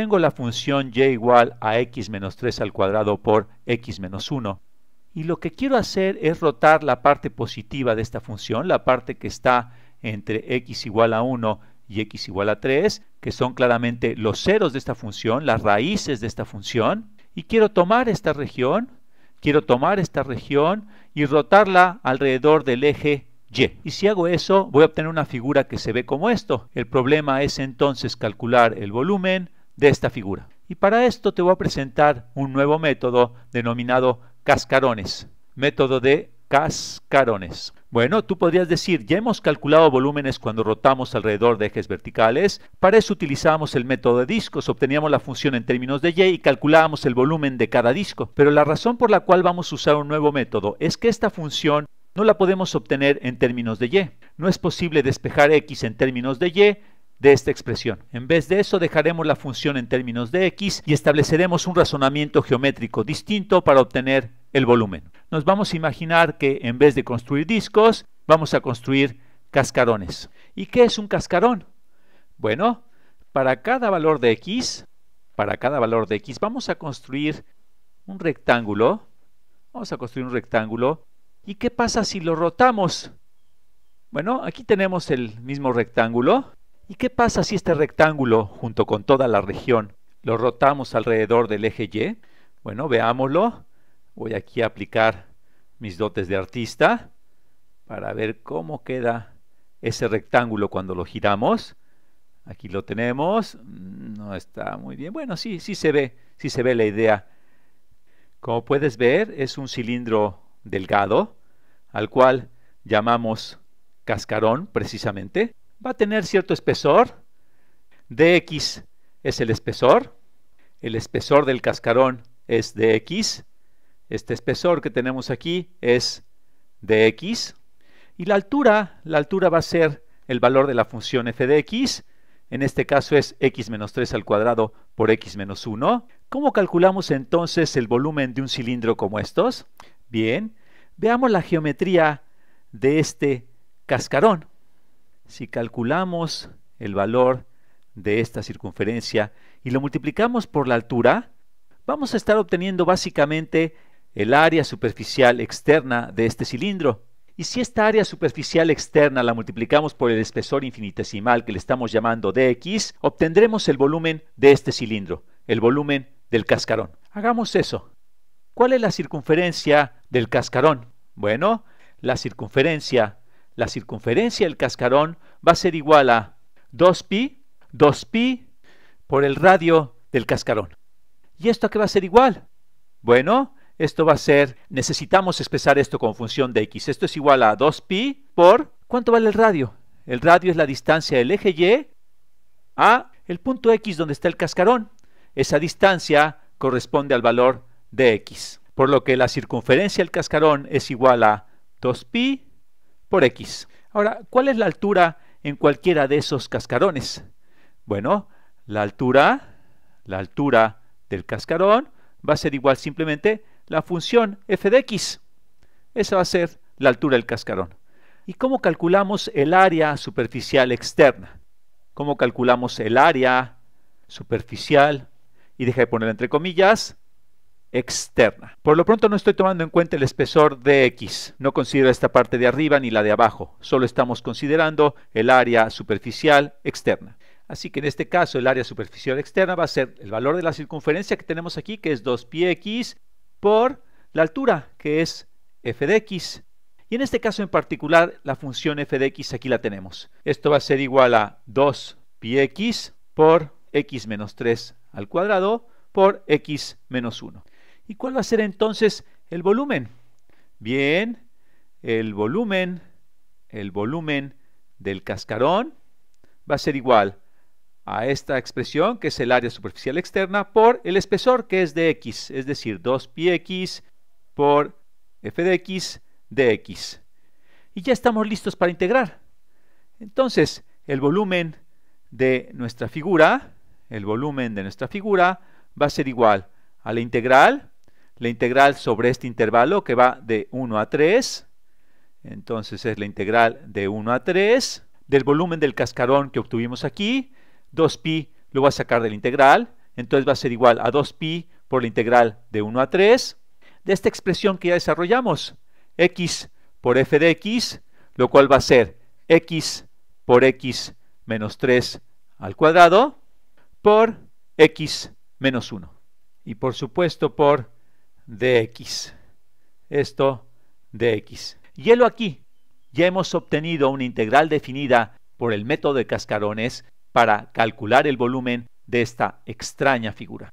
tengo la función y igual a x menos 3 al cuadrado por x menos 1. Y lo que quiero hacer es rotar la parte positiva de esta función, la parte que está entre x igual a 1 y x igual a 3, que son claramente los ceros de esta función, las raíces de esta función. Y quiero tomar esta región, quiero tomar esta región y rotarla alrededor del eje y. Y si hago eso, voy a obtener una figura que se ve como esto. El problema es entonces calcular el volumen, de esta figura. Y para esto te voy a presentar un nuevo método denominado cascarones, método de cascarones. Bueno, tú podrías decir, ya hemos calculado volúmenes cuando rotamos alrededor de ejes verticales. Para eso utilizábamos el método de discos, obteníamos la función en términos de y y calculábamos el volumen de cada disco. Pero la razón por la cual vamos a usar un nuevo método es que esta función no la podemos obtener en términos de y. No es posible despejar x en términos de y de esta expresión. En vez de eso dejaremos la función en términos de x y estableceremos un razonamiento geométrico distinto para obtener el volumen. Nos vamos a imaginar que en vez de construir discos, vamos a construir cascarones. ¿Y qué es un cascarón? Bueno, para cada valor de x, para cada valor de x vamos a construir un rectángulo. Vamos a construir un rectángulo. ¿Y qué pasa si lo rotamos? Bueno, aquí tenemos el mismo rectángulo. ¿Y qué pasa si este rectángulo, junto con toda la región, lo rotamos alrededor del eje Y? Bueno, veámoslo. Voy aquí a aplicar mis dotes de artista para ver cómo queda ese rectángulo cuando lo giramos. Aquí lo tenemos. Mm, no está muy bien. Bueno, sí, sí se ve, sí se ve la idea. Como puedes ver, es un cilindro delgado, al cual llamamos cascarón precisamente va a tener cierto espesor. dx es el espesor. El espesor del cascarón es dx. Este espesor que tenemos aquí es dx. Y la altura, la altura va a ser el valor de la función f de x. En este caso es x menos 3 al cuadrado por x menos 1. ¿Cómo calculamos entonces el volumen de un cilindro como estos? Bien, veamos la geometría de este cascarón si calculamos el valor de esta circunferencia y lo multiplicamos por la altura, vamos a estar obteniendo básicamente el área superficial externa de este cilindro. Y si esta área superficial externa la multiplicamos por el espesor infinitesimal que le estamos llamando dx, obtendremos el volumen de este cilindro, el volumen del cascarón. Hagamos eso. ¿Cuál es la circunferencia del cascarón? Bueno, la circunferencia la circunferencia del cascarón va a ser igual a 2pi, 2pi por el radio del cascarón. ¿Y esto a qué va a ser igual? Bueno, esto va a ser, necesitamos expresar esto con función de x. Esto es igual a 2pi por, ¿cuánto vale el radio? El radio es la distancia del eje y a el punto x donde está el cascarón. Esa distancia corresponde al valor de x. Por lo que la circunferencia del cascarón es igual a 2pi por X. Ahora, ¿cuál es la altura en cualquiera de esos cascarones? Bueno, la altura, la altura del cascarón va a ser igual simplemente la función f de x. Esa va a ser la altura del cascarón. ¿Y cómo calculamos el área superficial externa? ¿Cómo calculamos el área superficial? Y deja de poner entre comillas, externa. Por lo pronto no estoy tomando en cuenta el espesor de X, no considero esta parte de arriba ni la de abajo, solo estamos considerando el área superficial externa. Así que en este caso el área superficial externa va a ser el valor de la circunferencia que tenemos aquí, que es 2 pi x, por la altura, que es f de x. Y en este caso en particular, la función f de x aquí la tenemos. Esto va a ser igual a 2 pi x por x menos 3 al cuadrado por x menos 1. ¿Y cuál va a ser entonces el volumen? Bien, el volumen, el volumen del cascarón va a ser igual a esta expresión, que es el área superficial externa, por el espesor, que es de x, es decir, 2πx por f de x dx. Y ya estamos listos para integrar. Entonces, el volumen de nuestra figura, el volumen de nuestra figura va a ser igual a la integral la integral sobre este intervalo que va de 1 a 3. Entonces es la integral de 1 a 3 del volumen del cascarón que obtuvimos aquí. 2pi lo va a sacar de la integral. Entonces va a ser igual a 2pi por la integral de 1 a 3. De esta expresión que ya desarrollamos, x por f de x, lo cual va a ser x por x menos 3 al cuadrado por x menos 1. Y por supuesto por x, Esto x, Hielo aquí. Ya hemos obtenido una integral definida por el método de cascarones para calcular el volumen de esta extraña figura.